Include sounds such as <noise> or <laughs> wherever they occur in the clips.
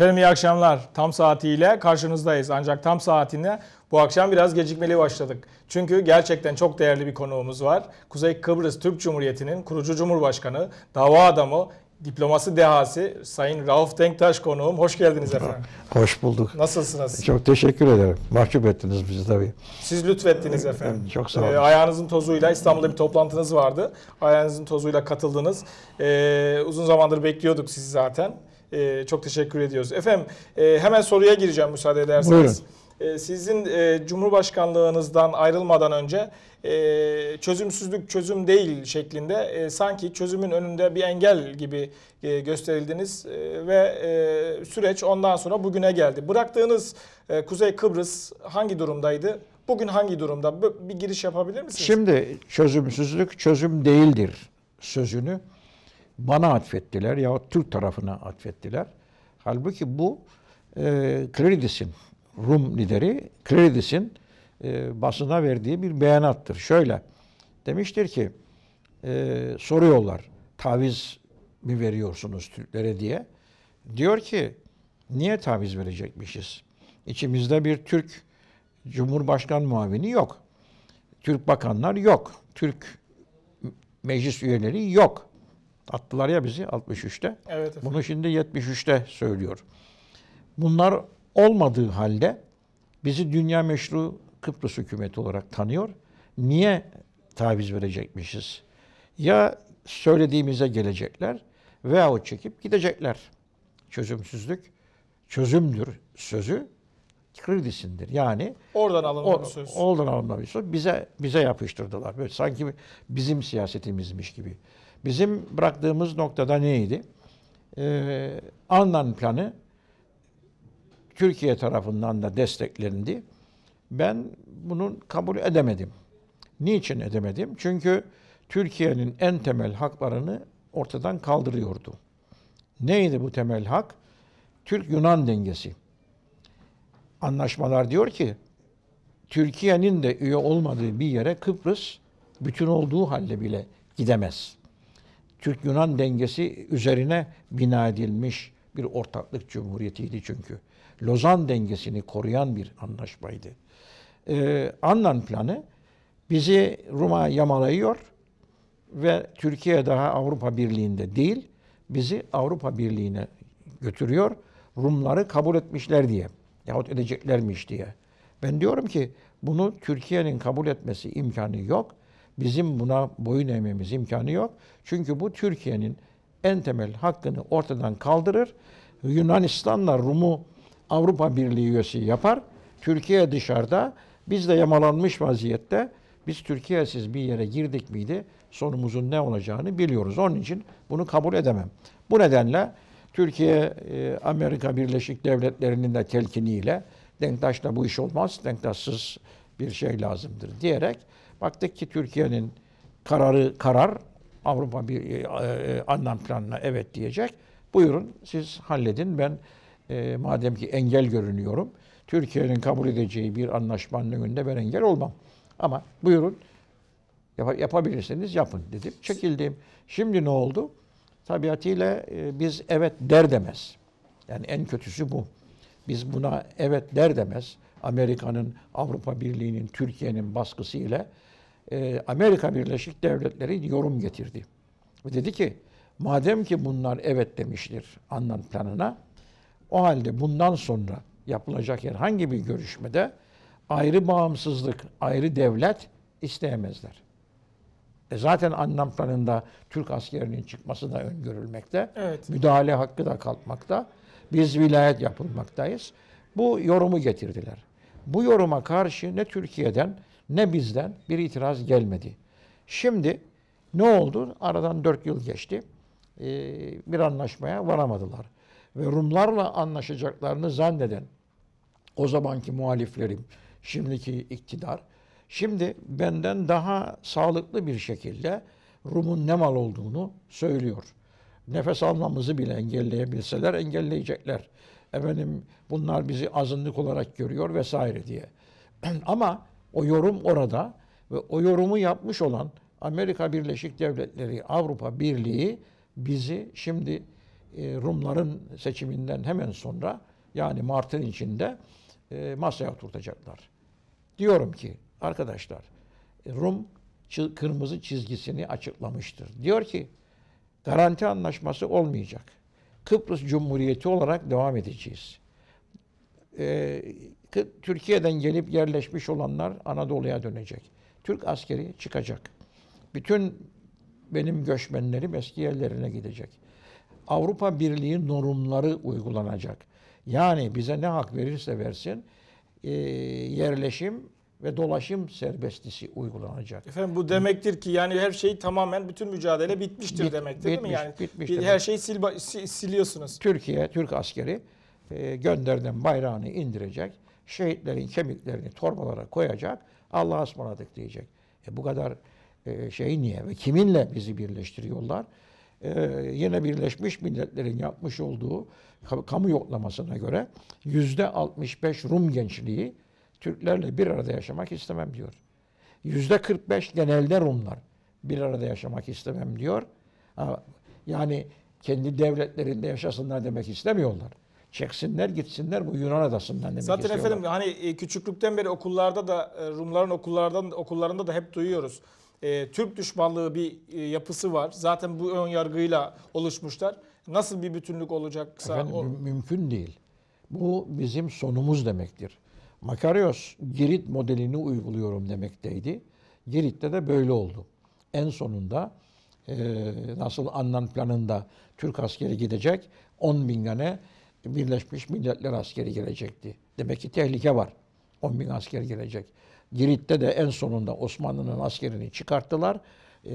Efendim iyi akşamlar. Tam saatiyle karşınızdayız. Ancak tam saatine bu akşam biraz gecikmeli başladık. Çünkü gerçekten çok değerli bir konuğumuz var. Kuzey Kıbrıs Türk Cumhuriyeti'nin kurucu cumhurbaşkanı, dava adamı, diplomasi dehası Sayın Rauf Denktaş konuğum. Hoş geldiniz efendim. Hoş bulduk. Nasılsınız? Çok teşekkür ederim. Mahcup ettiniz bizi tabii. Siz lütfettiniz efendim. Çok sağ olun. Ee, ayağınızın tozuyla İstanbul'da bir toplantınız vardı. Ayağınızın tozuyla katıldınız. Ee, uzun zamandır bekliyorduk sizi zaten e, çok teşekkür ediyoruz. Efendim e, hemen soruya gireceğim müsaade ederseniz. Buyurun. E, sizin e, Cumhurbaşkanlığınızdan ayrılmadan önce e, çözümsüzlük çözüm değil şeklinde e, sanki çözümün önünde bir engel gibi e, gösterildiniz e, ve e, süreç ondan sonra bugüne geldi. Bıraktığınız e, Kuzey Kıbrıs hangi durumdaydı? Bugün hangi durumda? Bir giriş yapabilir misiniz? Şimdi çözümsüzlük çözüm değildir sözünü bana atfettiler yahut Türk tarafına atfettiler. Halbuki bu e, Kleridis'in, Rum lideri Kredisin e, basına verdiği bir beyanattır. Şöyle demiştir ki e, soruyorlar taviz mi veriyorsunuz Türklere diye. Diyor ki niye taviz verecekmişiz? İçimizde bir Türk Cumhurbaşkan muavini yok. Türk bakanlar yok. Türk meclis üyeleri yok attılar ya bizi 63'te. Evet efendim. Bunu şimdi 73'te söylüyor. Bunlar olmadığı halde bizi dünya meşru Kıbrıs hükümeti olarak tanıyor. Niye taviz verecekmişiz? Ya söylediğimize gelecekler veya veyahut çekip gidecekler. Çözümsüzlük çözümdür sözü kredisindir. Yani oradan alınan bir söz. Oradan alınan bir söz. Bize bize yapıştırdılar. Böyle sanki bizim siyasetimizmiş gibi. Bizim bıraktığımız noktada neydi? Ee, Anlan planı Türkiye tarafından da desteklendi. Ben bunun kabul edemedim. Niçin edemedim? Çünkü Türkiye'nin en temel haklarını ortadan kaldırıyordu. Neydi bu temel hak? Türk-Yunan dengesi. Anlaşmalar diyor ki Türkiye'nin de üye olmadığı bir yere Kıbrıs bütün olduğu halde bile gidemez. Türk-Yunan dengesi üzerine bina edilmiş bir ortaklık cumhuriyetiydi çünkü. Lozan dengesini koruyan bir anlaşmaydı. Ee, Annan planı bizi Roma yamalayıyor ve Türkiye daha Avrupa Birliği'nde değil, bizi Avrupa Birliği'ne götürüyor. Rumları kabul etmişler diye yahut edeceklermiş diye. Ben diyorum ki bunu Türkiye'nin kabul etmesi imkanı yok. Bizim buna boyun eğmemiz imkanı yok. Çünkü bu Türkiye'nin en temel hakkını ortadan kaldırır. Yunanistan'la Rum'u Avrupa Birliği üyesi yapar. Türkiye dışarıda. Biz de yamalanmış vaziyette. Biz Türkiye'siz bir yere girdik miydi sonumuzun ne olacağını biliyoruz. Onun için bunu kabul edemem. Bu nedenle Türkiye e, Amerika Birleşik Devletleri'nin de telkiniyle Denktaş'la bu iş olmaz, Denktaş'sız bir şey lazımdır diyerek Baktık ki Türkiye'nin kararı karar, Avrupa bir e, e anlam planına evet diyecek. Buyurun siz halledin ben e, madem ki engel görünüyorum. Türkiye'nin kabul edeceği bir anlaşmanın önünde ben engel olmam. Ama buyurun yap yapabilirsiniz yapın dedim. Çekildim. Şimdi ne oldu? Tabiatıyla e, biz evet der demez. Yani en kötüsü bu. Biz buna evet der demez Amerika'nın, Avrupa Birliği'nin, Türkiye'nin baskısı ile e, Amerika Birleşik Devletleri yorum getirdi. Ve dedi ki madem ki bunlar evet demiştir Annan planına o halde bundan sonra yapılacak herhangi bir görüşmede ayrı bağımsızlık, ayrı devlet isteyemezler. E zaten anlam planında Türk askerinin çıkması da öngörülmekte. Evet. Müdahale hakkı da kalkmakta biz vilayet yapılmaktayız. Bu yorumu getirdiler. Bu yoruma karşı ne Türkiye'den ne bizden bir itiraz gelmedi. Şimdi ne oldu? Aradan dört yıl geçti. Ee, bir anlaşmaya varamadılar. Ve Rumlarla anlaşacaklarını zanneden o zamanki muhaliflerim, şimdiki iktidar, şimdi benden daha sağlıklı bir şekilde Rum'un ne mal olduğunu söylüyor nefes almamızı bile engelleyebilseler engelleyecekler. Efendim bunlar bizi azınlık olarak görüyor vesaire diye. <clears throat> Ama o yorum orada ve o yorumu yapmış olan Amerika Birleşik Devletleri, Avrupa Birliği bizi şimdi e, Rumların seçiminden hemen sonra yani Mart'ın içinde e, masaya oturtacaklar. Diyorum ki arkadaşlar Rum kırmızı çizgisini açıklamıştır. Diyor ki Garanti anlaşması olmayacak. Kıbrıs Cumhuriyeti olarak devam edeceğiz. Ee, Türkiye'den gelip yerleşmiş olanlar Anadolu'ya dönecek. Türk askeri çıkacak. Bütün benim göçmenlerim eski yerlerine gidecek. Avrupa Birliği normları uygulanacak. Yani bize ne hak verirse versin e, yerleşim ve dolaşım serbestisi uygulanacak. Efendim bu demektir ki yani her şey tamamen bütün mücadele bitmiştir Bit, demektir bitmiş, değil mi? Yani bitmiş bir, her şeyi sil, sil, siliyorsunuz. Türkiye, Türk askeri e, gönderilen bayrağını indirecek. Şehitlerin kemiklerini torbalara koyacak. Allah'a ısmarladık diyecek. E, bu kadar e, şey niye ve kiminle bizi birleştiriyorlar? Ee, yine Birleşmiş Milletler'in yapmış olduğu kamu yoklamasına göre yüzde 65 Rum gençliği Türklerle bir arada yaşamak istemem diyor. Yüzde 45 genelde Rumlar bir arada yaşamak istemem diyor. Yani kendi devletlerinde yaşasınlar demek istemiyorlar. Çeksinler gitsinler bu Yunan adasından demek Zaten efendim hani e, küçüklükten beri okullarda da e, Rumların okullardan okullarında da hep duyuyoruz. E, Türk düşmanlığı bir e, yapısı var. Zaten bu ön yargıyla oluşmuşlar. Nasıl bir bütünlük olacaksa... Efendim, o... mümkün değil. Bu bizim sonumuz demektir. Makarios Girit modelini uyguluyorum demekteydi. Girit'te de böyle oldu. En sonunda e, nasıl Annan planında Türk askeri gidecek, 10 bin tane Birleşmiş Milletler askeri gelecekti. Demek ki tehlike var. 10 bin asker gelecek. Girit'te de en sonunda Osmanlı'nın askerini çıkarttılar. E,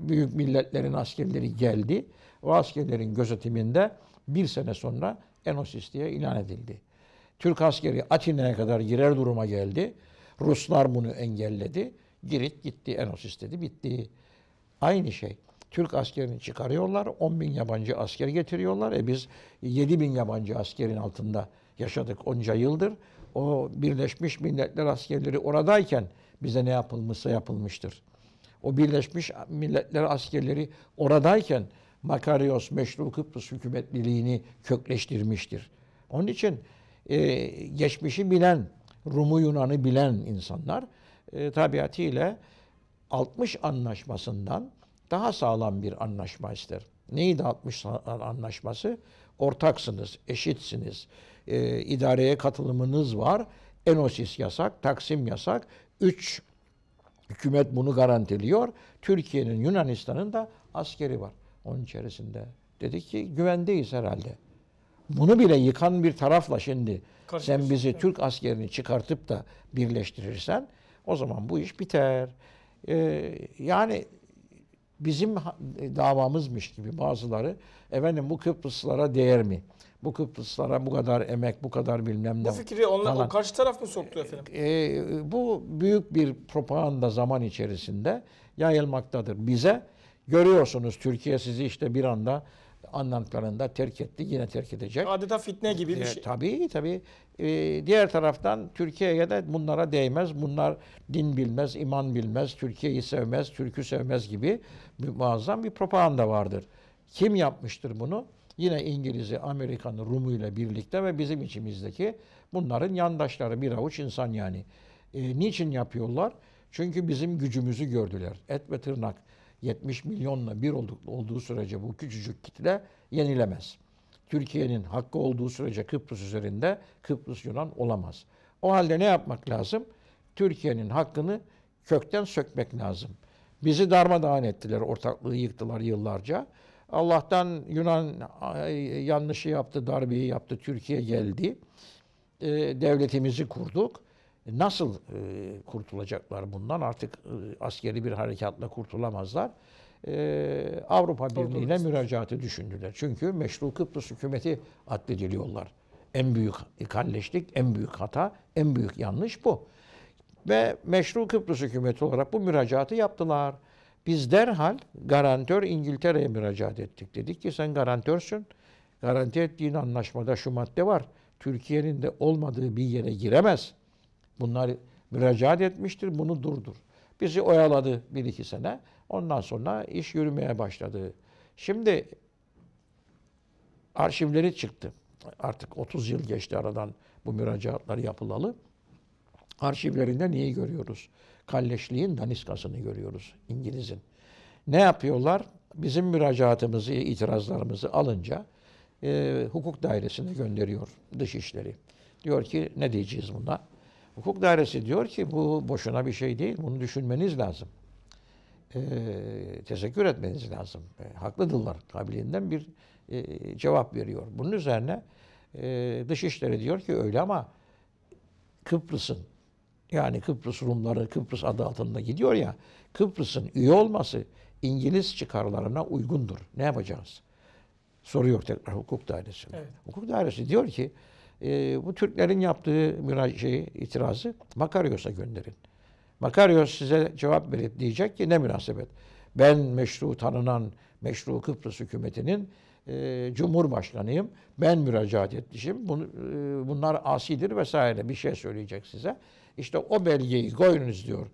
büyük milletlerin askerleri geldi. O askerlerin gözetiminde bir sene sonra Enosist'e ilan edildi. Türk askeri Atina'ya kadar girer duruma geldi. Ruslar bunu engelledi. Girit gitti, Enos istedi, bitti. Aynı şey. Türk askerini çıkarıyorlar, 10 bin yabancı asker getiriyorlar. E biz 7 bin yabancı askerin altında yaşadık onca yıldır. O Birleşmiş Milletler askerleri oradayken bize ne yapılmışsa yapılmıştır. O Birleşmiş Milletler askerleri oradayken Makarios Meşru Kıbrıs hükümetliliğini kökleştirmiştir. Onun için e, geçmişi bilen, Rum'u Yunan'ı bilen insanlar e, tabiatıyla 60 anlaşmasından daha sağlam bir anlaşma ister. Neydi 60 anlaşması? Ortaksınız, eşitsiniz, e, idareye katılımınız var, enosis yasak, taksim yasak, Üç hükümet bunu garantiliyor. Türkiye'nin, Yunanistan'ın da askeri var onun içerisinde. Dedi ki güvendeyiz herhalde. Bunu bile yıkan bir tarafla şimdi sen bizi Türk askerini çıkartıp da birleştirirsen o zaman bu iş biter. Ee, yani bizim davamızmış gibi bazıları efendim bu Kıbrıslara değer mi? Bu Kıbrıslara bu kadar emek, bu kadar bilmem ne. Bu fikri onlar, o karşı taraf mı soktu efendim? Ee, e, bu büyük bir propaganda zaman içerisinde yayılmaktadır. Bize görüyorsunuz Türkiye sizi işte bir anda anlamlarında terk etti. Yine terk edecek. Adeta fitne gibi bir e, şey. tabii tabii. E, diğer taraftan Türkiye'ye de bunlara değmez. Bunlar din bilmez, iman bilmez, Türkiye'yi sevmez, Türk'ü sevmez gibi muazzam bir propaganda vardır. Kim yapmıştır bunu? Yine İngiliz'i, Amerikan'ı, Rum'u ile birlikte ve bizim içimizdeki bunların yandaşları bir avuç insan yani. E, niçin yapıyorlar? Çünkü bizim gücümüzü gördüler. Et ve tırnak. 70 milyonla bir olduğu sürece bu küçücük kitle yenilemez. Türkiye'nin hakkı olduğu sürece Kıbrıs üzerinde Kıbrıs Yunan olamaz. O halde ne yapmak lazım? Türkiye'nin hakkını kökten sökmek lazım. Bizi darmadağın ettiler, ortaklığı yıktılar yıllarca. Allah'tan Yunan yanlışı yaptı, darbeyi yaptı, Türkiye geldi. Ee, devletimizi kurduk. E, nasıl e, kurtulacaklar bundan? Artık e, askeri bir harekatla kurtulamazlar. Avrupa Birliği'ne müracaatı düşündüler. Çünkü Meşru Kıbrıs hükümeti addediliyorlar. En büyük kalleşlik, en büyük hata, en büyük yanlış bu. Ve Meşru Kıbrıs hükümeti olarak bu müracaatı yaptılar. Biz derhal garantör İngiltere'ye müracaat ettik. Dedik ki sen garantörsün. Garanti ettiğin anlaşmada şu madde var. Türkiye'nin de olmadığı bir yere giremez.'' Bunlar müracaat etmiştir, bunu durdur. Bizi oyaladı bir iki sene. Ondan sonra iş yürümeye başladı. Şimdi arşivleri çıktı. Artık 30 yıl geçti aradan bu müracaatlar yapılalı. Arşivlerinde neyi görüyoruz? Kalleşliğin daniskasını görüyoruz İngiliz'in. Ne yapıyorlar? Bizim müracaatımızı, itirazlarımızı alınca e, hukuk dairesine gönderiyor dışişleri. Diyor ki ne diyeceğiz buna? Hukuk dairesi diyor ki bu boşuna bir şey değil. Bunu düşünmeniz lazım. E, teşekkür etmeniz lazım. E, haklıdırlar kabiliğinden bir e, cevap veriyor. Bunun üzerine e, Dışişleri diyor ki öyle ama Kıbrıs'ın yani Kıbrıs Rumları Kıbrıs adı altında gidiyor ya Kıbrıs'ın üye olması İngiliz çıkarlarına uygundur. Ne yapacağız? Soruyor tekrar hukuk dairesi. Evet. Hukuk dairesi diyor ki e, bu Türklerin yaptığı müracaatı itirazı Makarios'a gönderin. Makarios size cevap verip diyecek ki ne münasebet. Ben meşru tanınan meşru Kıbrıs hükümetinin e, cumhurbaşkanıyım. Ben müracaat etmişim. Bunu, e, bunlar asidir vesaire bir şey söyleyecek size. İşte o belgeyi koyunuz diyor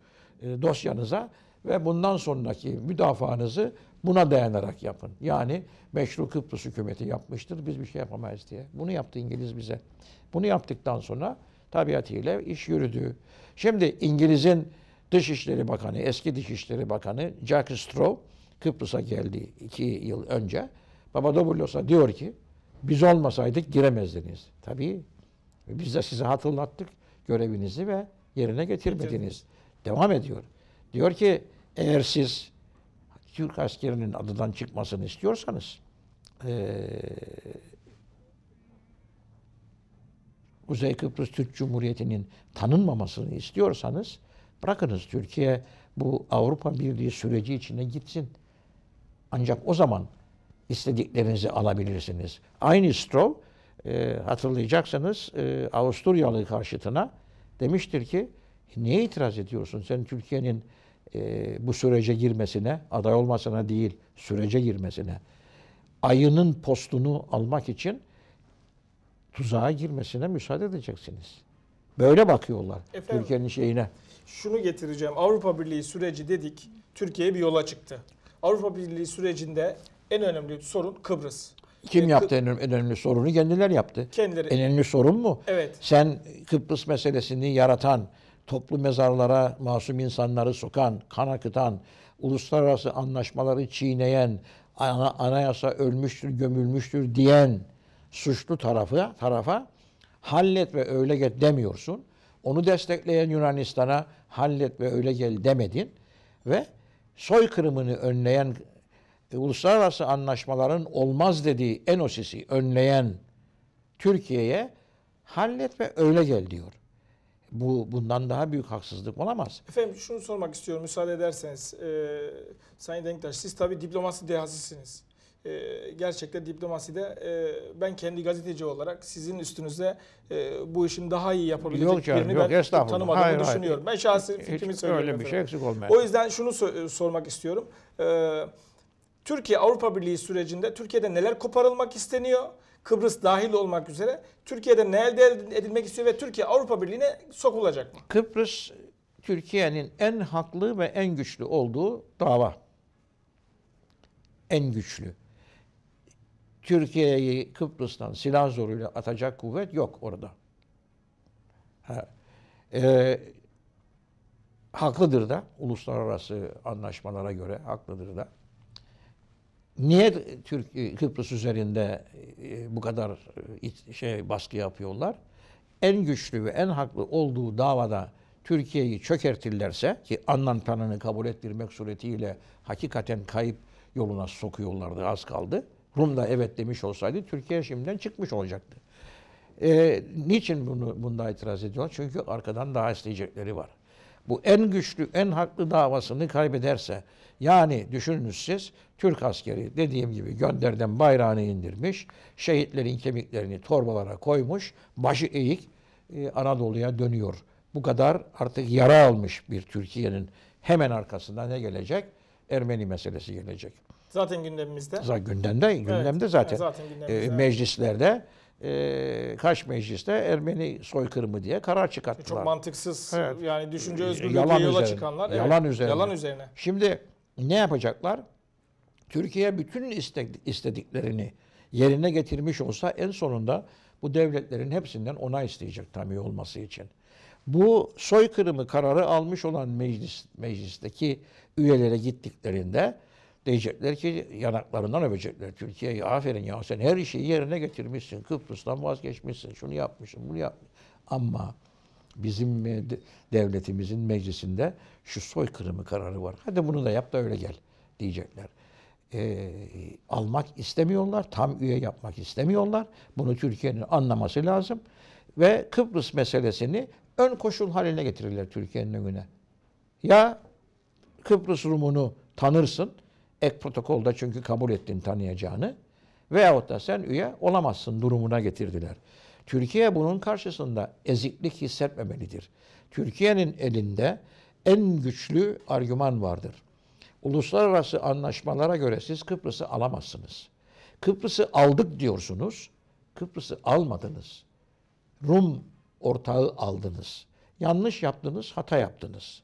e, dosyanıza ve bundan sonraki müdafaanızı Buna dayanarak yapın. Yani meşru Kıbrıs hükümeti yapmıştır. Biz bir şey yapamayız diye. Bunu yaptı İngiliz bize. Bunu yaptıktan sonra tabiatıyla iş yürüdü. Şimdi İngiliz'in Dışişleri Bakanı, eski Dışişleri Bakanı Jack Straw Kıbrıs'a geldi iki yıl önce. Papadopoulos'a diyor ki biz olmasaydık giremezdiniz. Tabii biz de size hatırlattık görevinizi ve yerine getirmediniz. Devam ediyor. Diyor ki eğer siz Türk askerinin adadan çıkmasını istiyorsanız e, Kuzey Kıbrıs Türk Cumhuriyeti'nin tanınmamasını istiyorsanız bırakınız Türkiye bu Avrupa Birliği süreci içine gitsin. Ancak o zaman istediklerinizi alabilirsiniz. Aynı Stroh e, hatırlayacaksınız e, Avusturyalı karşıtına demiştir ki niye itiraz ediyorsun? Sen Türkiye'nin e, bu sürece girmesine, aday olmasına değil, sürece girmesine, ayının postunu almak için tuzağa girmesine müsaade edeceksiniz. Böyle bakıyorlar Türkiye'nin şeyine. Şunu getireceğim. Avrupa Birliği süreci dedik. Türkiye bir yola çıktı. Avrupa Birliği sürecinde en önemli sorun Kıbrıs. Kim e, yaptı en önemli, en önemli sorunu? Kendiler yaptı. Kendileri. En önemli sorun mu? Evet. Sen Kıbrıs meselesini yaratan, toplu mezarlara masum insanları sokan, kan akıtan, uluslararası anlaşmaları çiğneyen, anayasa ölmüştür, gömülmüştür diyen suçlu tarafı, tarafa hallet ve öyle gel demiyorsun. Onu destekleyen Yunanistan'a hallet ve öyle gel demedin. Ve soykırımını önleyen e, uluslararası anlaşmaların olmaz dediği enosisi önleyen Türkiye'ye hallet ve öyle gel diyor. Bu bundan daha büyük haksızlık olamaz. Efendim şunu sormak istiyorum müsaade ederseniz. Ee, Sayın Denktaş siz tabii diplomasi dehasısınız. Ee, gerçekten diplomaside e, ben kendi gazeteci olarak sizin üstünüzde e, bu işin daha iyi yapabilecek yok canım, birini yok, ben tanımadığımı hayır, düşünüyorum. Ben şahsi hiç, fikrimi söylüyorum. Öyle bir şey eksik olmayan. O yüzden şunu so e, sormak istiyorum. Ee, Türkiye Avrupa Birliği sürecinde Türkiye'de neler koparılmak isteniyor? Kıbrıs dahil olmak üzere Türkiye'de ne elde edilmek istiyor ve Türkiye Avrupa Birliği'ne sokulacak mı? Kıbrıs Türkiye'nin en haklı ve en güçlü olduğu dava. En güçlü. Türkiye'yi Kıbrıs'tan silah zoruyla atacak kuvvet yok orada. Ha. Ee, haklıdır da uluslararası anlaşmalara göre haklıdır da niye Türk e, Kıbrıs üzerinde e, bu kadar e, şey baskı yapıyorlar? En güçlü ve en haklı olduğu davada Türkiye'yi çökertirlerse ki Annan planını kabul ettirmek suretiyle hakikaten kayıp yoluna sokuyorlardı az kaldı. Rum da evet demiş olsaydı Türkiye şimdiden çıkmış olacaktı. Ee, niçin bunu bunda itiraz ediyorlar? Çünkü arkadan daha isteyecekleri var. Bu en güçlü, en haklı davasını kaybederse yani düşününüz siz Türk askeri dediğim gibi gönderden bayrağını indirmiş, şehitlerin kemiklerini torbalara koymuş, başı eğik e, Anadolu'ya dönüyor. Bu kadar artık yara almış bir Türkiye'nin hemen arkasında ne gelecek? Ermeni meselesi gelecek. Zaten gündemimizde. Zaten gündemde, gündemde evet, zaten. zaten gündemimizde. E, meclislerde e, kaç mecliste Ermeni soykırımı diye karar çıkarttılar. E, çok mantıksız evet. yani düşünce e, özgürlüğü yola çıkanlar. Yalan evet, üzerine. Yalan üzerine. Şimdi ne yapacaklar? Türkiye bütün istediklerini yerine getirmiş olsa en sonunda bu devletlerin hepsinden onay isteyecek tamir olması için. Bu soykırımı kararı almış olan meclis meclisteki üyelere gittiklerinde diyecekler ki yanaklarından övecekler. Türkiye'yi. Aferin ya sen her şeyi yerine getirmişsin. Kıbrıs'tan vazgeçmişsin. Şunu yapmışsın, bunu yapmışsın. Ama bizim e, devletimizin meclisinde şu soykırımı kararı var. Hadi bunu da yap da öyle gel diyecekler. E, almak istemiyorlar. Tam üye yapmak istemiyorlar. Bunu Türkiye'nin anlaması lazım. Ve Kıbrıs meselesini ön koşul haline getirirler Türkiye'nin önüne. Ya Kıbrıs Rumunu tanırsın. Ek protokolda çünkü kabul ettin tanıyacağını. Veyahut da sen üye olamazsın durumuna getirdiler. Türkiye bunun karşısında eziklik hissetmemelidir. Türkiye'nin elinde en güçlü argüman vardır. Uluslararası anlaşmalara göre siz Kıbrıs'ı alamazsınız. Kıbrıs'ı aldık diyorsunuz. Kıbrıs'ı almadınız. Rum ortağı aldınız. Yanlış yaptınız, hata yaptınız.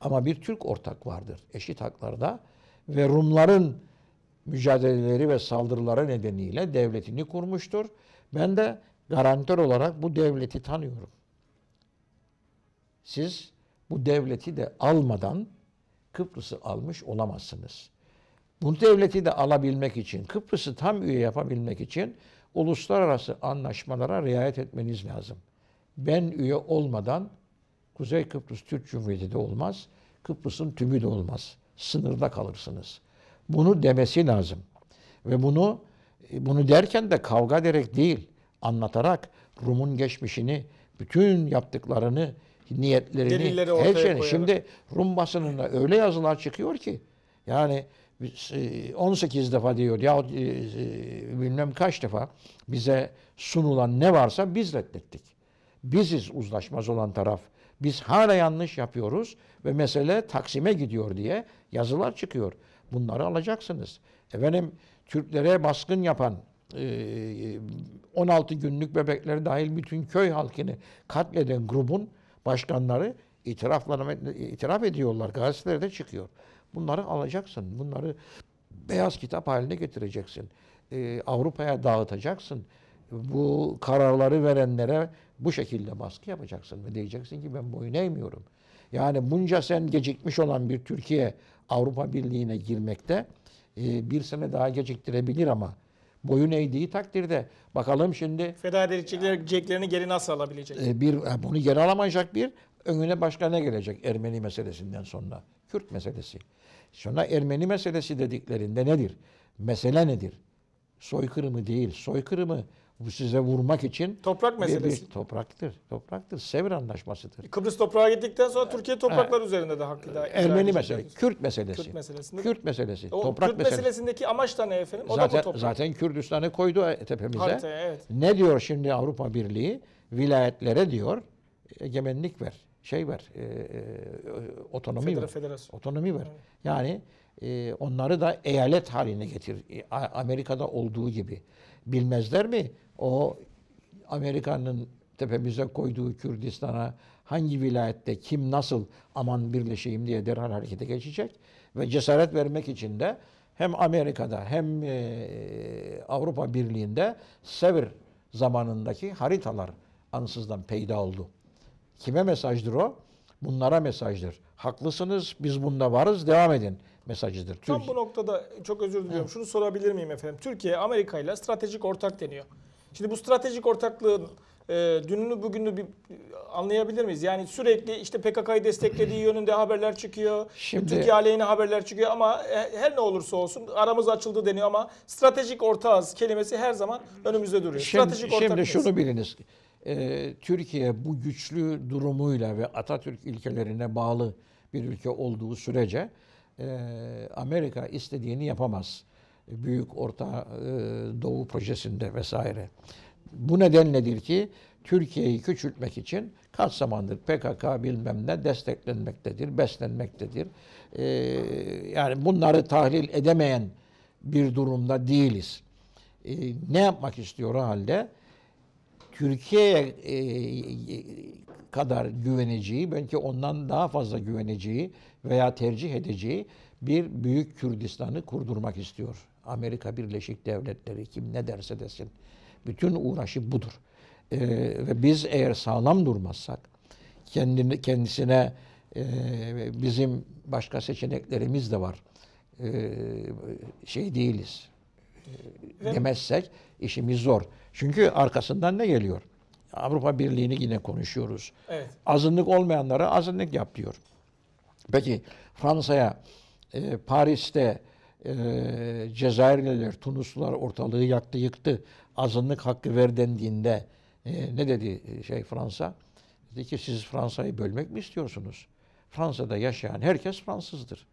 Ama bir Türk ortak vardır eşit haklarda ve Rumların mücadeleleri ve saldırıları nedeniyle devletini kurmuştur. Ben de garantör olarak bu devleti tanıyorum. Siz bu devleti de almadan Kıbrıs'ı almış olamazsınız. Bu devleti de alabilmek için, Kıbrıs'ı tam üye yapabilmek için uluslararası anlaşmalara riayet etmeniz lazım. Ben üye olmadan Kuzey Kıbrıs Türk Cumhuriyeti de olmaz, Kıbrıs'ın tümü de olmaz. Sınırda kalırsınız. Bunu demesi lazım. Ve bunu bunu derken de kavga ederek değil, anlatarak Rum'un geçmişini, bütün yaptıklarını, niyetlerini, her şeyini. Şimdi Rum basınında öyle yazılar çıkıyor ki yani 18 e, defa diyor ya e, e, bilmem kaç defa bize sunulan ne varsa biz reddettik. Biziz uzlaşmaz olan taraf. Biz hala yanlış yapıyoruz ve mesele Taksim'e gidiyor diye yazılar çıkıyor. Bunları alacaksınız. Efendim Türklere baskın yapan 16 ee, günlük bebekleri dahil bütün köy halkını katleden grubun başkanları itiraf ediyorlar. Gazetelerde çıkıyor. Bunları alacaksın. Bunları beyaz kitap haline getireceksin. Ee, Avrupa'ya dağıtacaksın. Bu kararları verenlere bu şekilde baskı yapacaksın. Ve diyeceksin ki ben boyun eğmiyorum. Yani bunca sen gecikmiş olan bir Türkiye Avrupa Birliği'ne girmekte e, bir sene daha geciktirebilir ama boyun eğdiği takdirde bakalım şimdi. Feda edeceklerini geri nasıl alabilecek? E, bir e, Bunu geri alamayacak bir. Önüne başka ne gelecek Ermeni meselesinden sonra? Kürt meselesi. Sonra Ermeni meselesi dediklerinde nedir? Mesele nedir? Soykırımı değil. Soykırımı bu size vurmak için toprak meselesi. Bir, bir topraktır. Topraktır. Sevr anlaşmasıdır. Kıbrıs toprağa gittikten sonra Türkiye topraklar üzerinde de hakkı da Ermeni meselesi, Kürt meselesi. Kürt meselesinde. Kürt meselesi. O, toprak Kürt meselesi. meselesindeki amaç da ne efendim? O zaten, da toprak. Zaten Kürdistan'ı koydu tepemize. Haritaya, evet. Ne diyor şimdi Avrupa Birliği? Vilayetlere diyor egemenlik ver. Şey ver. E, e, otonomi Federa, ver. Federasyon. Otonomi ver. Evet. Yani e, onları da eyalet haline getir. E, Amerika'da olduğu gibi. Bilmezler mi? o Amerika'nın tepemize koyduğu Kürdistan'a hangi vilayette kim nasıl aman birleşeyim diye derhal harekete geçecek ve cesaret vermek için de hem Amerika'da hem e, Avrupa Birliği'nde Sevr zamanındaki haritalar ansızdan peyda oldu. Kime mesajdır o? Bunlara mesajdır. Haklısınız, biz bunda varız, devam edin mesajıdır. Tam Türkiye... bu noktada çok özür diliyorum. Evet. Şunu sorabilir miyim efendim? Türkiye Amerika ile stratejik ortak deniyor. Şimdi bu stratejik ortaklığın e, dününü bugünü bir anlayabilir miyiz? Yani sürekli işte PKK'yı desteklediği yönünde haberler çıkıyor. Şimdi, Türkiye aleyhine haberler çıkıyor ama e, her ne olursa olsun aramız açıldı deniyor ama stratejik ortağız kelimesi her zaman önümüzde duruyor. Şimdi, stratejik ortak şimdi şunu biliniz. Ee, Türkiye bu güçlü durumuyla ve Atatürk ilkelerine bağlı bir ülke olduğu sürece e, Amerika istediğini yapamaz büyük Orta e, Doğu projesinde vesaire. Bu nedenledir ki Türkiye'yi küçültmek için kaç zamandır PKK bilmem ne desteklenmektedir, beslenmektedir. E, yani bunları tahlil edemeyen bir durumda değiliz. E, ne yapmak istiyor o halde? Türkiye'ye kadar güveneceği, belki ondan daha fazla güveneceği veya tercih edeceği bir büyük Kürdistan'ı kurdurmak istiyor. Amerika Birleşik Devletleri kim ne derse desin. Bütün uğraşı budur. E, ve biz eğer sağlam durmazsak kendini, kendisine e, bizim başka seçeneklerimiz de var. E, şey değiliz. E, demezsek işimiz zor. Çünkü arkasından ne geliyor? Avrupa Birliği'ni yine konuşuyoruz. Evet. Azınlık olmayanlara azınlık yap diyor. Peki Fransa'ya e, Paris'te e, Cezayirliler, Tunuslular ortalığı yaktı yıktı. Azınlık hakkı ver dendiğinde e, ne dedi e, şey Fransa? Dedi ki siz Fransa'yı bölmek mi istiyorsunuz? Fransa'da yaşayan herkes Fransızdır.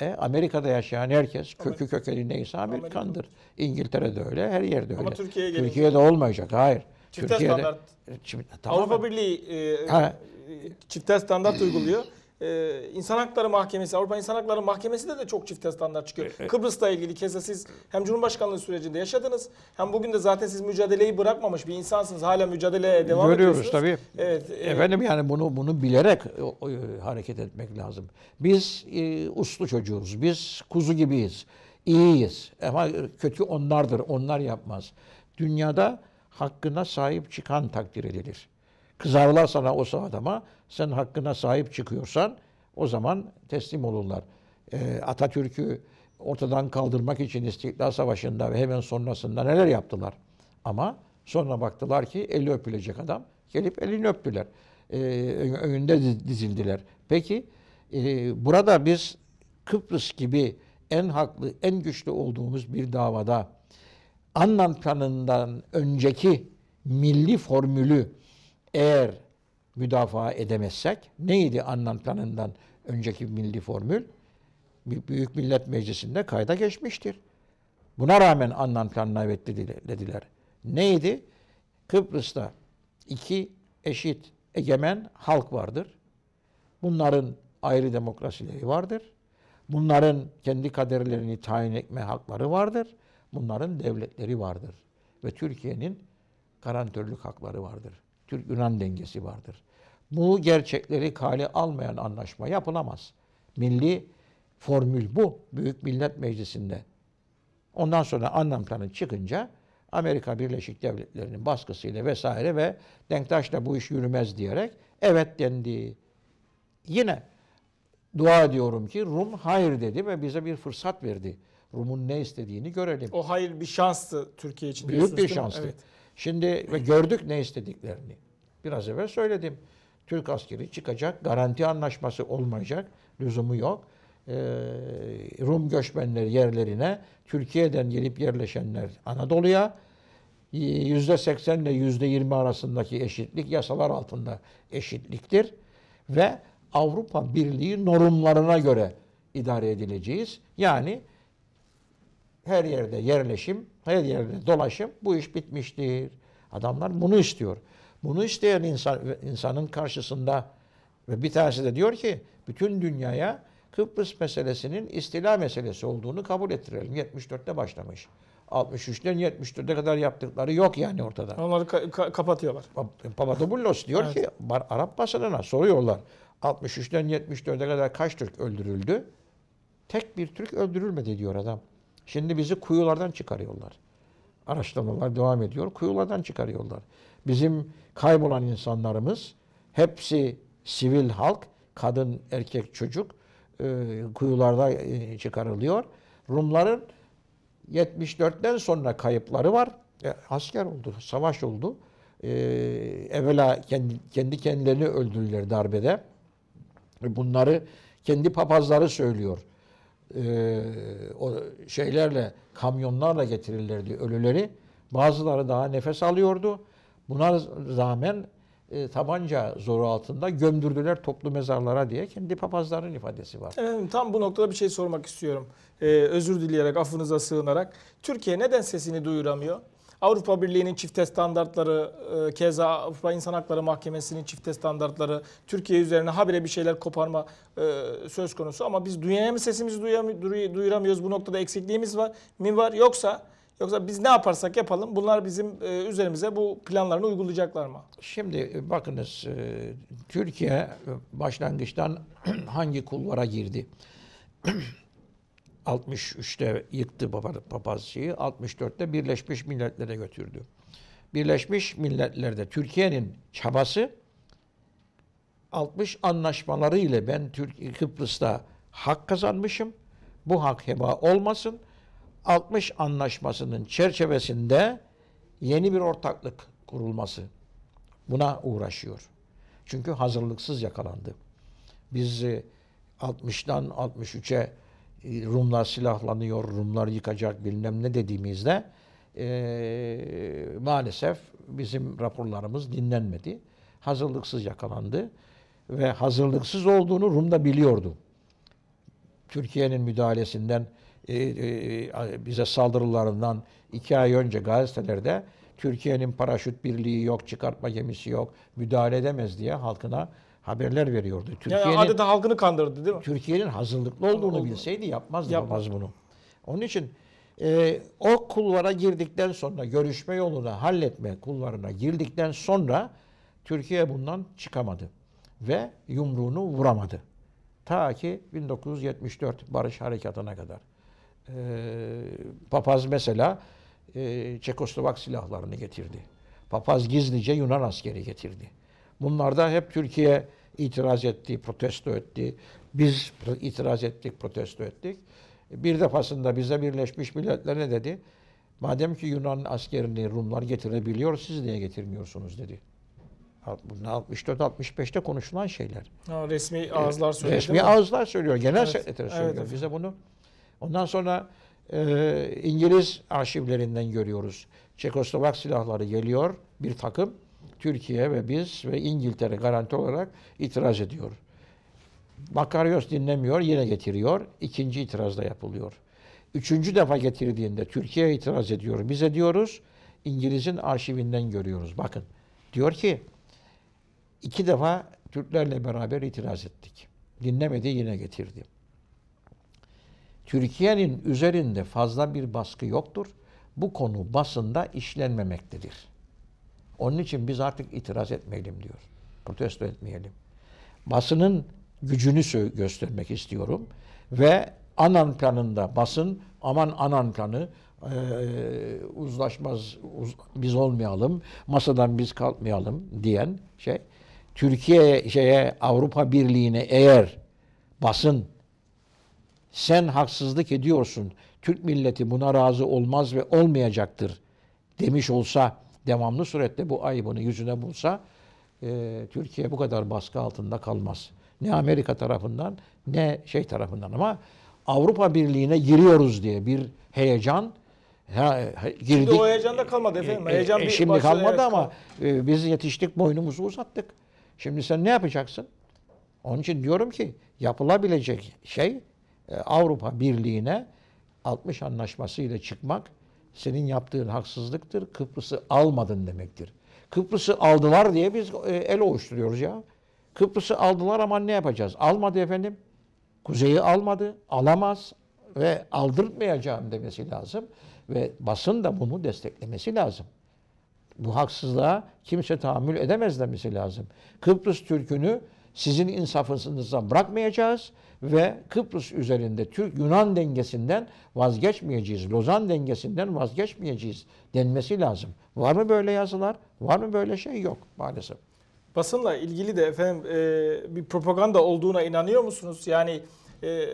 E, Amerika'da yaşayan herkes kökü kökeni neyse Amerikandır. Amerika. İngiltere'de öyle, her yerde öyle. Ama Türkiye'ye gelince... olmayacak, hayır. Çifte Türkiye'de, standart. E, çift, tamam. Avrupa Birliği e, ha, e, çifte standart uyguluyor e, İnsan Hakları Mahkemesi, Avrupa İnsan Hakları Mahkemesi'de de çok çift standart çıkıyor. Evet. Kıbrıs'la ilgili keza siz hem Cumhurbaşkanlığı sürecinde yaşadınız hem bugün de zaten siz mücadeleyi bırakmamış bir insansınız. Hala mücadele devam Görüyoruz, ediyorsunuz. Görüyoruz tabii. Evet, e, Efendim yani bunu bunu bilerek e, o, o, e, hareket etmek lazım. Biz e, uslu çocuğuz. Biz kuzu gibiyiz. iyiyiz. Ama kötü onlardır. Onlar yapmaz. Dünyada hakkına sahip çıkan takdir edilir. Kızarlar sana o adama sen hakkına sahip çıkıyorsan o zaman teslim olurlar. E, Atatürk'ü ortadan kaldırmak için İstiklal Savaşı'nda ve hemen sonrasında neler yaptılar. Ama sonra baktılar ki eli öpülecek adam. Gelip elini öptüler. E, önünde dizildiler. Peki e, burada biz Kıbrıs gibi en haklı, en güçlü olduğumuz bir davada Annan planından önceki milli formülü eğer müdafaa edemezsek neydi Annan planından önceki milli formül? Büyük Millet Meclisi'nde kayda geçmiştir. Buna rağmen Annan planına evet dediler. Neydi? Kıbrıs'ta iki eşit egemen halk vardır. Bunların ayrı demokrasileri vardır. Bunların kendi kaderlerini tayin etme hakları vardır. Bunların devletleri vardır. Ve Türkiye'nin garantörlük hakları vardır. Türk-Yunan dengesi vardır. Bu gerçekleri kale almayan anlaşma yapılamaz. Milli formül bu Büyük Millet Meclisi'nde. Ondan sonra anlam planı çıkınca Amerika Birleşik Devletleri'nin baskısıyla vesaire ve Denktaş'la bu iş yürümez diyerek evet dendi. Yine dua ediyorum ki Rum hayır dedi ve bize bir fırsat verdi. Rum'un ne istediğini görelim. O hayır bir şanstı Türkiye için. Büyük bir şanstı. Evet. Şimdi ve gördük ne istediklerini. Biraz evvel söyledim. Türk askeri çıkacak, garanti anlaşması olmayacak, lüzumu yok. Ee, Rum göçmenleri yerlerine, Türkiye'den gelip yerleşenler Anadolu'ya, e, yüzde seksen ile yüzde yirmi arasındaki eşitlik yasalar altında eşitliktir. Ve Avrupa Birliği normlarına göre idare edileceğiz. Yani her yerde yerleşim, her yerde dolaşım bu iş bitmiştir. Adamlar bunu istiyor. Bunu isteyen insan insanın karşısında ve bir tanesi de diyor ki bütün dünyaya Kıbrıs meselesinin istila meselesi olduğunu kabul ettirelim. 74'te başlamış. 63'ten 74'e kadar yaptıkları yok yani ortada. Onları ka- ka- kapatıyorlar. Papadopoulos diyor evet. ki Arap basınına soruyorlar. 63'ten 74'e kadar kaç Türk öldürüldü? Tek bir Türk öldürülmedi diyor adam. Şimdi bizi kuyulardan çıkarıyorlar. Araştırmalar devam ediyor. Kuyulardan çıkarıyorlar. Bizim kaybolan insanlarımız hepsi sivil halk, kadın, erkek, çocuk e, kuyularda e, çıkarılıyor. Rumların 74'ten sonra kayıpları var. E, asker oldu, savaş oldu. E, evvela kendi, kendi kendilerini öldürdüler darbede. E, bunları kendi papazları söylüyor e, o şeylerle kamyonlarla getirilirdi ölüleri. Bazıları daha nefes alıyordu. Buna rağmen e, tabanca zoru altında gömdürdüler toplu mezarlara diye kendi papazların ifadesi var. Efendim, tam bu noktada bir şey sormak istiyorum. Ee, özür dileyerek, affınıza sığınarak. Türkiye neden sesini duyuramıyor? Avrupa Birliği'nin çifte standartları, e, keza Avrupa İnsan Hakları Mahkemesi'nin çifte standartları, Türkiye üzerine habire bir şeyler koparma e, söz konusu. Ama biz dünyaya mı sesimizi duyuramıyoruz? Bu noktada eksikliğimiz var mi var? Yoksa Yoksa biz ne yaparsak yapalım bunlar bizim e, üzerimize bu planlarını uygulayacaklar mı? Şimdi e, bakınız e, Türkiye e, başlangıçtan <clears throat> hangi kulvara girdi? <clears throat> 63'te yıktı papazcıyı, 64'te Birleşmiş Milletler'e götürdü. Birleşmiş Milletler'de Türkiye'nin çabası 60 anlaşmaları ile ben Türk Kıbrıs'ta hak kazanmışım. Bu hak heba olmasın. 60 anlaşmasının çerçevesinde yeni bir ortaklık kurulması. Buna uğraşıyor. Çünkü hazırlıksız yakalandı. Biz 60'dan e, 63'e e, Rumlar silahlanıyor, Rumlar yıkacak bilmem ne dediğimizde e, maalesef bizim raporlarımız dinlenmedi. Hazırlıksız yakalandı ve hazırlıksız olduğunu Rum da biliyordu. Türkiye'nin müdahalesinden e, e, bize saldırılarından iki ay önce gazetelerde Türkiye'nin paraşüt birliği yok, çıkartma gemisi yok, müdahale edemez diye halkına haberler veriyordu. Türkiye'nin yani adeta halkını kandırdı değil mi? Türkiye'nin hazırlıklı olduğunu Oldu. bilseydi yapmazdı Yapmaz. bunu. Onun için e, o kulvara girdikten sonra görüşme yoluna halletme kulvarına girdikten sonra Türkiye bundan çıkamadı ve yumruğunu vuramadı. Ta ki 1974 Barış Harekatı'na kadar. E, papaz mesela e, Çekoslovak silahlarını getirdi. Papaz gizlice Yunan askeri getirdi. Bunlarda hep Türkiye itiraz etti, protesto etti. Biz itiraz ettik, protesto ettik. Bir defasında bize Birleşmiş Milletler ne dedi? Madem ki Yunan askerini Rumlar getirebiliyor, siz niye getirmiyorsunuz dedi. 64-65'te konuşulan şeyler. Ha, resmi ağızlar söylüyor. Resmi ağızlar söylüyor. Genel evet. sekreter evet, söylüyor. Evet, Bize bunu. Ondan sonra e, İngiliz arşivlerinden görüyoruz. Çekoslovak silahları geliyor bir takım. Türkiye ve biz ve İngiltere garanti olarak itiraz ediyor. Makaryos dinlemiyor, yine getiriyor. İkinci itiraz da yapılıyor. Üçüncü defa getirdiğinde Türkiye itiraz ediyor. Biz ediyoruz. İngiliz'in arşivinden görüyoruz. Bakın diyor ki iki defa Türklerle beraber itiraz ettik. Dinlemedi yine getirdi. Türkiye'nin üzerinde fazla bir baskı yoktur. Bu konu basında işlenmemektedir. Onun için biz artık itiraz etmeyelim diyor. Protesto etmeyelim. Basının gücünü göstermek istiyorum. Ve anan kanında basın, aman anan kanı, e, uzlaşmaz, uz, biz olmayalım, masadan biz kalkmayalım diyen şey. Türkiye şeye Avrupa Birliği'ne eğer basın sen haksızlık ediyorsun, Türk milleti buna razı olmaz ve olmayacaktır demiş olsa devamlı surette bu ayıbını yüzüne bulsa e, Türkiye bu kadar baskı altında kalmaz. Ne Amerika tarafından ne şey tarafından ama Avrupa Birliği'ne giriyoruz diye bir heyecan ha, girdik. Şimdi o heyecan da kalmadı efendim. E, e, heyecan e, e, şimdi kalmadı ama e, biz yetiştik, boynumuzu uzattık. Şimdi sen ne yapacaksın? Onun için diyorum ki yapılabilecek şey e, Avrupa Birliği'ne 60 anlaşması ile çıkmak senin yaptığın haksızlıktır. Kıbrıs'ı almadın demektir. Kıbrıs'ı aldılar diye biz e, el oluşturuyoruz ya. Kıbrıs'ı aldılar ama ne yapacağız? Almadı efendim. Kuzey'i almadı, alamaz ve aldırtmayacağım demesi lazım. Ve basın da bunu desteklemesi lazım. Bu haksızlığa kimse tahammül edemez demesi lazım. Kıbrıs Türk'ünü sizin insafınıza bırakmayacağız ve Kıbrıs üzerinde Türk-Yunan dengesinden vazgeçmeyeceğiz. Lozan dengesinden vazgeçmeyeceğiz denmesi lazım. Var mı böyle yazılar? Var mı böyle şey? Yok maalesef. Basınla ilgili de efendim e, bir propaganda olduğuna inanıyor musunuz? Yani e,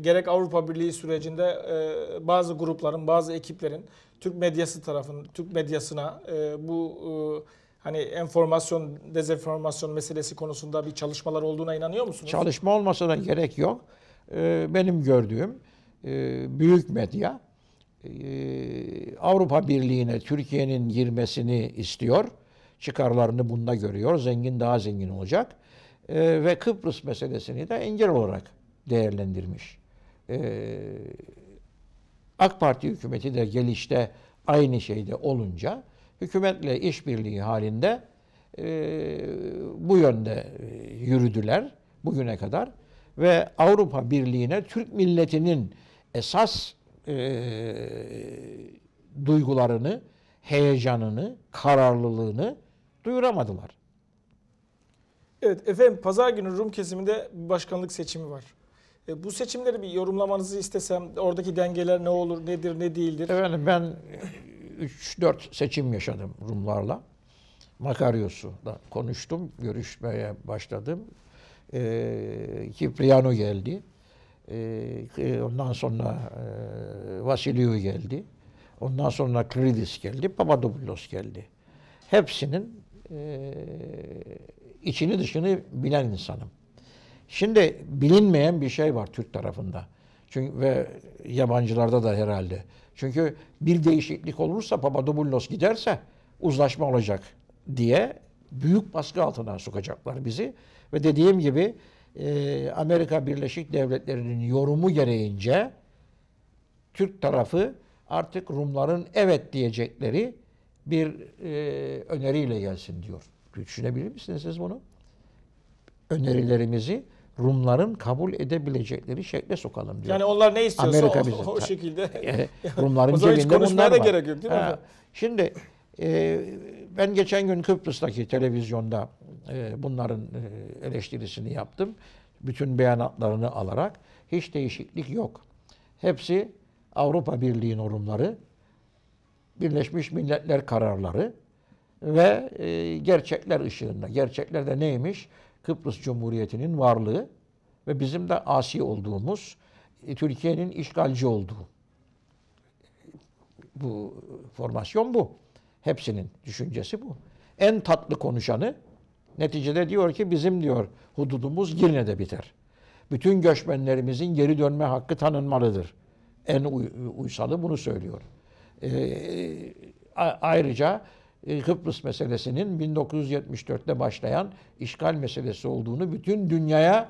gerek Avrupa Birliği sürecinde e, bazı grupların, bazı ekiplerin Türk medyası tarafının, Türk medyasına e, bu e, hani enformasyon, dezenformasyon meselesi konusunda bir çalışmalar olduğuna inanıyor musunuz? Çalışma olmasına gerek yok. Ee, benim gördüğüm e, büyük medya e, Avrupa Birliği'ne Türkiye'nin girmesini istiyor. Çıkarlarını bunda görüyor. Zengin daha zengin olacak. Ee, ve Kıbrıs meselesini de engel olarak değerlendirmiş. Ee, AK Parti hükümeti de gelişte aynı şeyde olunca hükümetle işbirliği halinde e, bu yönde e, yürüdüler bugüne kadar ve Avrupa Birliği'ne Türk milletinin esas e, duygularını, heyecanını, kararlılığını duyuramadılar. Evet efendim pazar günü Rum kesiminde başkanlık seçimi var. E, bu seçimleri bir yorumlamanızı istesem oradaki dengeler ne olur, nedir, ne değildir? Efendim ben 3-4 seçim yaşadım Rumlarla. Makaryos'la konuştum, görüşmeye başladım. E, Kipriano geldi. Ee, e, ondan sonra e, Vasilio geldi. Ondan sonra Kridis geldi, Papadopoulos geldi. Hepsinin e, içini dışını bilen insanım. Şimdi bilinmeyen bir şey var Türk tarafında. Çünkü ve yabancılarda da herhalde. Çünkü bir değişiklik olursa Papadopoulos giderse uzlaşma olacak diye büyük baskı altına sokacaklar bizi. Ve dediğim gibi e, Amerika Birleşik Devletleri'nin yorumu gereğince Türk tarafı artık Rumların evet diyecekleri bir e, öneriyle gelsin diyor. Düşünebilir misiniz siz bunu? Önerilerimizi Rumların kabul edebilecekleri şekle sokalım diyor. Yani onlar ne istiyorsa Amerika o, bize. o şekilde. <laughs> E, Rumların o zaman cebinde hiç bunlar da var. gerek yok değil mi? Ha. Şimdi e, ben geçen gün Kıbrıs'taki televizyonda e, bunların e, eleştirisini yaptım. Bütün beyanatlarını alarak hiç değişiklik yok. Hepsi Avrupa Birliği normları, Birleşmiş Milletler kararları ve e, gerçekler ışığında. Gerçekler de neymiş? Kıbrıs Cumhuriyeti'nin varlığı ve bizim de asi olduğumuz, e, Türkiye'nin işgalci olduğu. Bu formasyon bu. Hepsinin düşüncesi bu. En tatlı konuşanı neticede diyor ki bizim diyor hududumuz Girne'de biter. Bütün göçmenlerimizin geri dönme hakkı tanınmalıdır. En uysalı bunu söylüyor. Ee, ayrıca e, Kıbrıs meselesinin 1974'te başlayan işgal meselesi olduğunu bütün dünyaya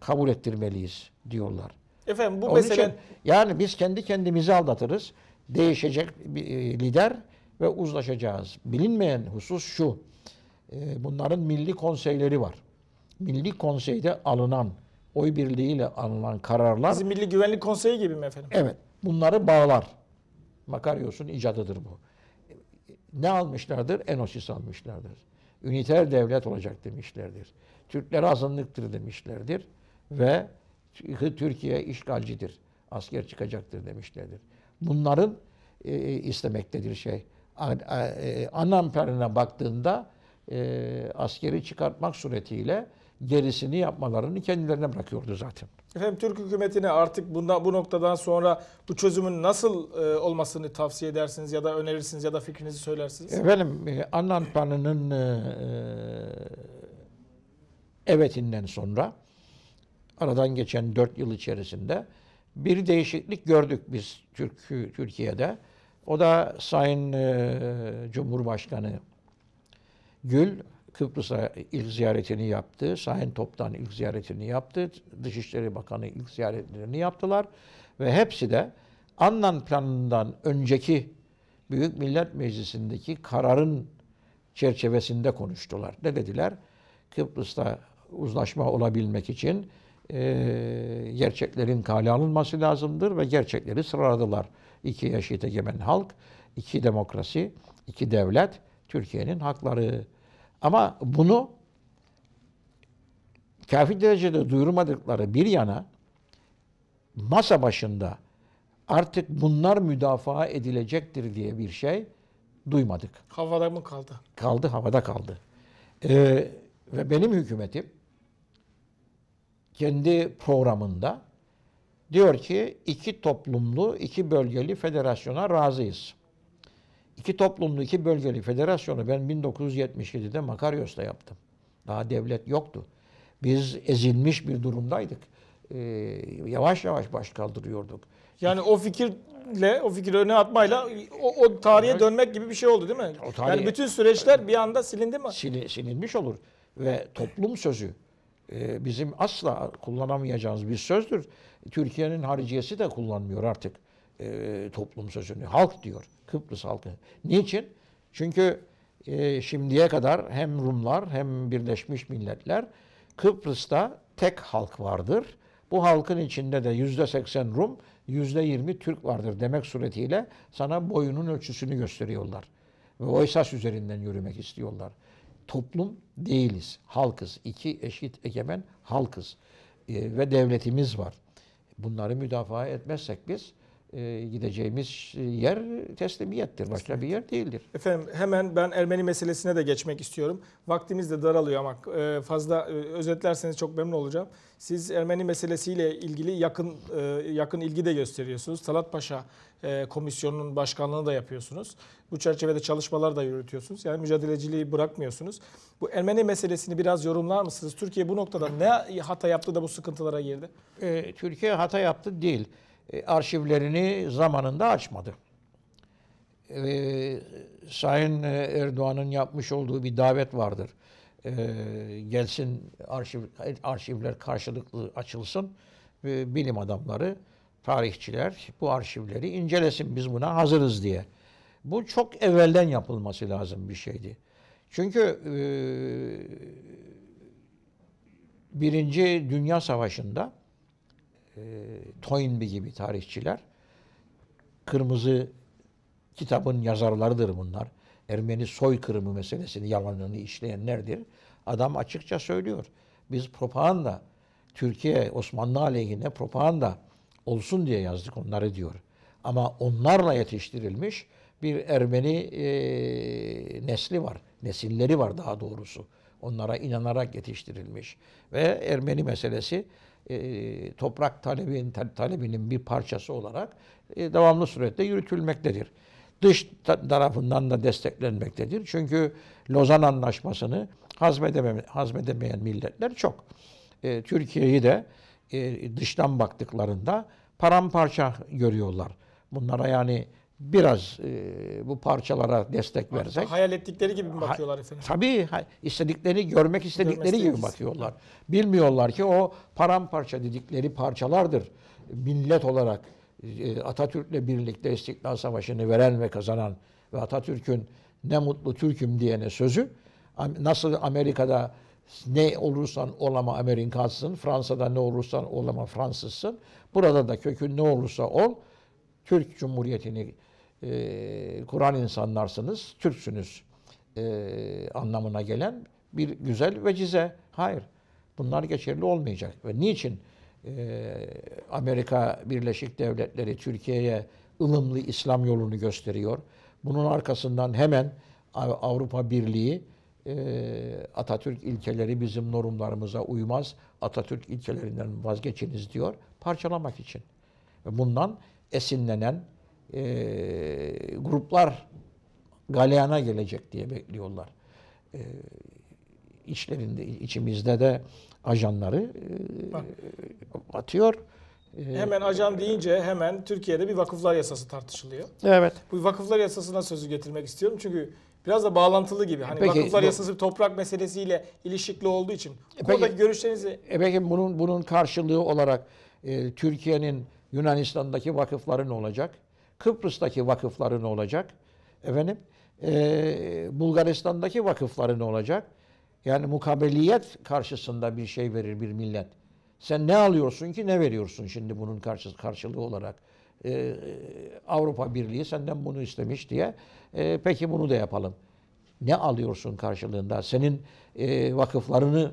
kabul ettirmeliyiz diyorlar. Efendim bu Onun mesele... Için, yani biz kendi kendimizi aldatırız. Değişecek bir e, lider ve uzlaşacağız. Bilinmeyen husus şu. E, bunların milli konseyleri var. Milli konseyde alınan, oy birliğiyle alınan kararlar... Bizim Milli Güvenlik Konseyi gibi mi efendim? Evet. Bunları bağlar. Makaryos'un icadıdır bu. Ne almışlardır? Enosis almışlardır. Üniter devlet olacak demişlerdir. Türkler azınlıktır demişlerdir. Ve Türkiye işgalcidir. Asker çıkacaktır demişlerdir. Bunların e, istemektedir şey. E, Anamperine baktığında e, askeri çıkartmak suretiyle gerisini yapmalarını kendilerine bırakıyordu zaten. Efendim Türk hükümetine artık bunda, bu noktadan sonra bu çözümün nasıl e, olmasını tavsiye edersiniz ya da önerirsiniz ya da fikrinizi söylersiniz? Efendim e, Annan Panı'nın e, e evetinden sonra aradan geçen dört yıl içerisinde bir değişiklik gördük biz Türk Türkiye'de. O da Sayın e, Cumhurbaşkanı Gül Kıbrıs'a e, ilk ziyaretini yaptı. Sayın Top'tan ilk ziyaretini yaptı. Dışişleri Bakanı ilk ziyaretlerini yaptılar. Ve hepsi de Annan planından önceki Büyük Millet Meclisi'ndeki kararın çerçevesinde konuştular. Ne dediler? Kıbrıs'ta uzlaşma olabilmek için e, gerçeklerin kale alınması lazımdır ve gerçekleri sıraladılar. İki yaşit egemen halk, iki demokrasi, iki devlet, Türkiye'nin hakları. Ama bunu kafi derecede duyurmadıkları bir yana masa başında artık bunlar müdafaa edilecektir diye bir şey duymadık. Havada mı kaldı? Kaldı, havada kaldı. Ee, ve benim hükümetim kendi programında diyor ki iki toplumlu, iki bölgeli federasyona razıyız iki toplumlu, iki bölgeli federasyonu ben 1977'de Makaryos'ta yaptım. Daha devlet yoktu. Biz ezilmiş bir durumdaydık. Ee, yavaş yavaş baş kaldırıyorduk. Yani o fikirle, o fikri öne atmayla o, o tarihe dönmek gibi bir şey oldu değil mi? O tarihe, yani bütün süreçler bir anda silindi mi? Sil, silinmiş olur. Ve toplum sözü e, bizim asla kullanamayacağımız bir sözdür. Türkiye'nin hariciyesi de kullanmıyor artık e, toplum sözünü. Halk diyor. Kıbrıs halkı. Niçin? Çünkü e, şimdiye kadar hem Rumlar hem Birleşmiş Milletler Kıbrıs'ta tek halk vardır. Bu halkın içinde de yüzde seksen Rum, yüzde yirmi Türk vardır demek suretiyle sana boyunun ölçüsünü gösteriyorlar. Ve o esas üzerinden yürümek istiyorlar. Toplum değiliz, halkız. iki eşit egemen halkız. E, ve devletimiz var. Bunları müdafaa etmezsek biz e, gideceğimiz yer teslimiyettir. Başka bir yer değildir. Efendim hemen ben Ermeni meselesine de geçmek istiyorum. Vaktimiz de daralıyor ama e, fazla e, özetlerseniz çok memnun olacağım. Siz Ermeni meselesiyle ilgili yakın yakın ilgi de gösteriyorsunuz. Talat Paşa komisyonunun başkanlığını da yapıyorsunuz. Bu çerçevede çalışmalar da yürütüyorsunuz. Yani mücadeleciliği bırakmıyorsunuz. Bu Ermeni meselesini biraz yorumlar mısınız? Türkiye bu noktada ne hata yaptı da bu sıkıntılara girdi? Türkiye hata yaptı değil. E, arşivlerini zamanında açmadı. Ee, Sayın Erdoğan'ın yapmış olduğu bir davet vardır. Ee, gelsin arşiv, arşivler karşılıklı açılsın. Ee, bilim adamları, tarihçiler bu arşivleri incelesin biz buna hazırız diye. Bu çok evvelden yapılması lazım bir şeydi. Çünkü e, Birinci Dünya Savaşı'nda e, Toynbee gibi tarihçiler kırmızı kitabın yazarlarıdır bunlar. Ermeni soykırımı meselesini, yalanını işleyenlerdir. Adam açıkça söylüyor. Biz propaganda, Türkiye Osmanlı aleyhine propaganda olsun diye yazdık onları diyor. Ama onlarla yetiştirilmiş bir Ermeni e, nesli var. Nesilleri var daha doğrusu. Onlara inanarak yetiştirilmiş. Ve Ermeni meselesi e, toprak talebin, talebinin bir parçası olarak e, devamlı surette yürütülmektedir. Dış tarafından da desteklenmektedir. Çünkü Lozan Anlaşması'nı hazmedeme, hazmedemeyen milletler çok. E, Türkiye'yi de dıştan baktıklarında paramparça görüyorlar. Bunlara yani biraz e, bu parçalara destek versek. Hayal ettikleri gibi mi bakıyorlar efendim? Tabii istedikleri, görmek istedikleri Görmesi gibi bakıyorlar. Bilmiyorlar ki o paramparça dedikleri parçalardır. Millet olarak e, Atatürk'le birlikte İstiklal Savaşı'nı veren ve kazanan ve Atatürk'ün ne mutlu Türk'üm diyene sözü nasıl Amerika'da ne olursan olama Amerikansın, Fransa'da ne olursan olama Fransızsın. Burada da kökün ne olursa ol, Türk Cumhuriyeti'ni ee, Kur'an insanlarsınız, Türksünüz e, anlamına gelen bir güzel vecize. Hayır. Bunlar geçerli olmayacak. Ve niçin e, Amerika Birleşik Devletleri Türkiye'ye ılımlı İslam yolunu gösteriyor? Bunun arkasından hemen Avrupa Birliği e, Atatürk ilkeleri bizim normlarımıza uymaz. Atatürk ilkelerinden vazgeçiniz diyor. Parçalamak için. Bundan esinlenen e, gruplar galeyana gelecek diye bekliyorlar. E, içlerinde, içimizde de ajanları e, atıyor. E, hemen ajan deyince hemen Türkiye'de bir vakıflar yasası tartışılıyor. Evet. Bu vakıflar yasasına sözü getirmek istiyorum çünkü biraz da bağlantılı gibi. Hani peki, vakıflar yasası toprak meselesiyle ilişikli olduğu için. E peki, görüşlerinizi... E peki bunun, bunun karşılığı olarak e, Türkiye'nin Yunanistan'daki vakıfları ne olacak? Kıbrıs'taki vakıfları ne olacak? Efendim, e, Bulgaristan'daki vakıfları ne olacak? Yani mukabeliyet karşısında bir şey verir bir millet. Sen ne alıyorsun ki ne veriyorsun şimdi bunun karşı, karşılığı olarak? Ee, Avrupa Birliği senden bunu istemiş diye. Ee, peki bunu da yapalım. Ne alıyorsun karşılığında? Senin e, vakıflarını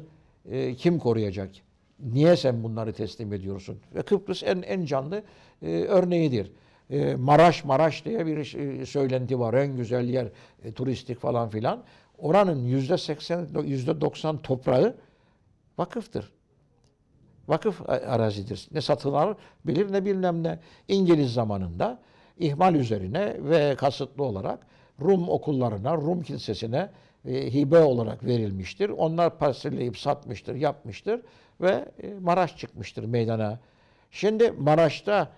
e, kim koruyacak? Niye sen bunları teslim ediyorsun? Ve Kıbrıs en, en canlı e, örneğidir. E, Maraş Maraş diye bir e, söylenti var. En güzel yer e, turistik falan filan. Oranın yüzde seksen, yüzde doksan toprağı vakıftır. Vakıf arazidir. Ne satılar bilir ne bilmem ne. İngiliz zamanında ihmal üzerine ve kasıtlı olarak Rum okullarına, Rum kilisesine hibe olarak verilmiştir. Onlar parselleyip satmıştır, yapmıştır ve Maraş çıkmıştır meydana. Şimdi Maraş'ta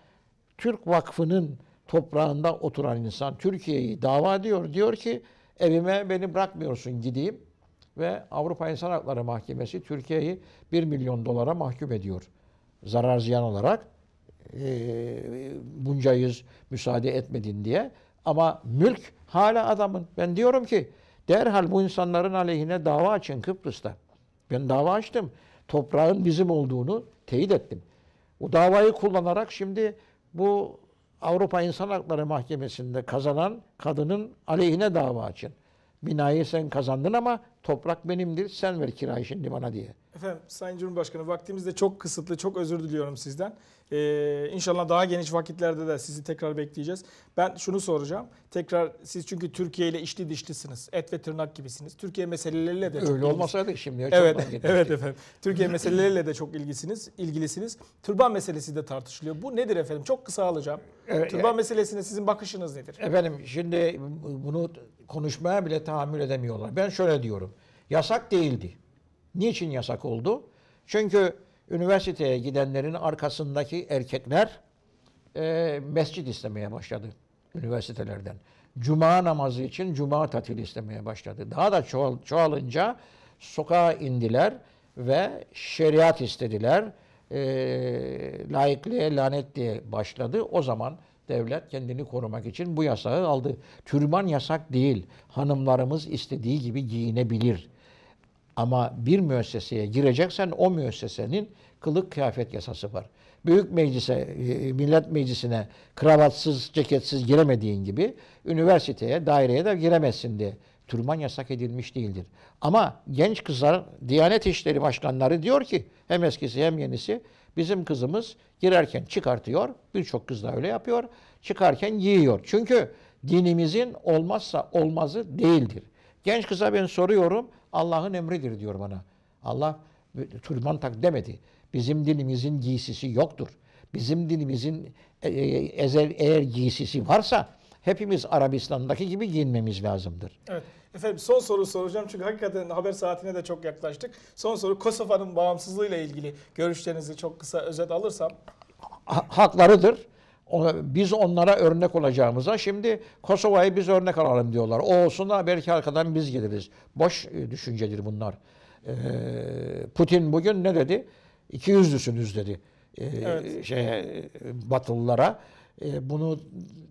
Türk Vakfı'nın toprağında oturan insan Türkiye'yi dava ediyor. Diyor ki evime beni bırakmıyorsun gideyim. Ve Avrupa İnsan Hakları Mahkemesi Türkiye'yi 1 milyon dolara mahkum ediyor. Zarar ziyan olarak e, buncayız müsaade etmedin diye. Ama mülk hala adamın. Ben diyorum ki derhal bu insanların aleyhine dava açın Kıbrıs'ta. Ben dava açtım. Toprağın bizim olduğunu teyit ettim. O davayı kullanarak şimdi bu Avrupa İnsan Hakları Mahkemesi'nde kazanan kadının aleyhine dava açın. Binayı sen kazandın ama toprak benimdir sen ver kirayı şimdi bana diye. Efendim Sayın Cumhurbaşkanı vaktimiz de çok kısıtlı çok özür diliyorum sizden. Ee, inşallah daha geniş vakitlerde de sizi tekrar bekleyeceğiz. Ben şunu soracağım. Tekrar siz çünkü Türkiye ile içli dişlisiniz, Et ve tırnak gibisiniz. Türkiye meseleleriyle de çok Öyle olmasaydı şimdi. Evet, <laughs> evet efendim. Türkiye meseleleriyle de çok ilgisiniz, ilgilisiniz. Türban meselesi de tartışılıyor. Bu nedir efendim? Çok kısa alacağım. Evet, e- Türban e, meselesine sizin bakışınız nedir? Efendim şimdi bunu konuşmaya bile tahammül edemiyorlar. Ben şöyle diyorum. Yasak değildi. Niçin yasak oldu? Çünkü üniversiteye gidenlerin arkasındaki erkekler e, mescit istemeye başladı üniversitelerden. Cuma namazı için cuma tatili istemeye başladı. Daha da çoğal, çoğalınca sokağa indiler ve şeriat istediler. E, laikliğe lanet diye başladı. O zaman devlet kendini korumak için bu yasağı aldı. Türban yasak değil. Hanımlarımız istediği gibi giyinebilir ama bir müesseseye gireceksen o müessesenin kılık kıyafet yasası var. Büyük meclise, e, millet meclisine kravatsız, ceketsiz giremediğin gibi üniversiteye, daireye de giremezsin diye türban yasak edilmiş değildir. Ama genç kızlar, Diyanet İşleri Başkanları diyor ki hem eskisi hem yenisi bizim kızımız girerken çıkartıyor. Birçok kız da öyle yapıyor. Çıkarken giyiyor. Çünkü dinimizin olmazsa olmazı değildir. Genç kıza ben soruyorum Allah'ın emridir diyor bana. Allah türban tak demedi. Bizim dinimizin giysisi yoktur. Bizim dinimizin e, e, ezel eğer giysisi varsa hepimiz Arabistan'daki gibi giyinmemiz lazımdır. Evet. Efendim son soru soracağım çünkü hakikaten haber saatine de çok yaklaştık. Son soru Kosova'nın bağımsızlığıyla ilgili görüşlerinizi çok kısa özet alırsam. Haklarıdır biz onlara örnek olacağımıza şimdi Kosova'yı biz örnek alalım diyorlar. O olsun da belki arkadan biz geliriz. Boş e, düşüncedir bunlar. E, Putin bugün ne dedi? İki yüzlüsünüz dedi. E, evet. Şey, Batılılara. Bunu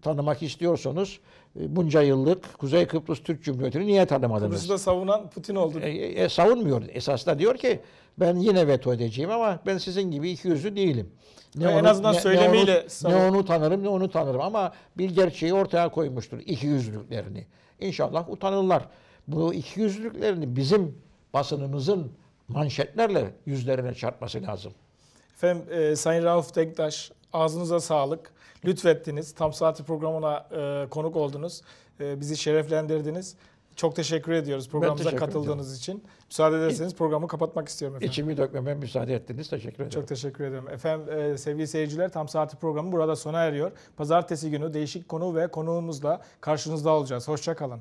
tanımak istiyorsanız bunca yıllık Kuzey Kıbrıs Türk Cumhuriyeti'ni niye tanımadınız? Kıbrıs'ı da savunan Putin oldu. E, e, savunmuyor. Esasında diyor ki ben yine veto edeceğim ama ben sizin gibi iki yüzlü değilim. Ne onu, en azından ne, söylemiyle ne onu, ne onu tanırım ne onu tanırım ama bir gerçeği ortaya koymuştur iki yüzlüklerini. İnşallah utanırlar. Bu iki yüzlüklerini bizim basınımızın manşetlerle yüzlerine çarpması lazım. Efendim e, Sayın Rauf Tektaş ağzınıza sağlık. Lütfettiniz. Tam Saati programına e, konuk oldunuz. E, bizi şereflendirdiniz. Çok teşekkür ediyoruz programımıza teşekkür katıldığınız ediyorum. için. Müsaade ederseniz programı kapatmak istiyorum efendim. İçimi dökmeme müsaade ettiniz. Teşekkür ederim. Çok teşekkür ederim. Efendim e, sevgili seyirciler tam saati programı burada sona eriyor. Pazartesi günü değişik konu ve konuğumuzla karşınızda olacağız. Hoşçakalın.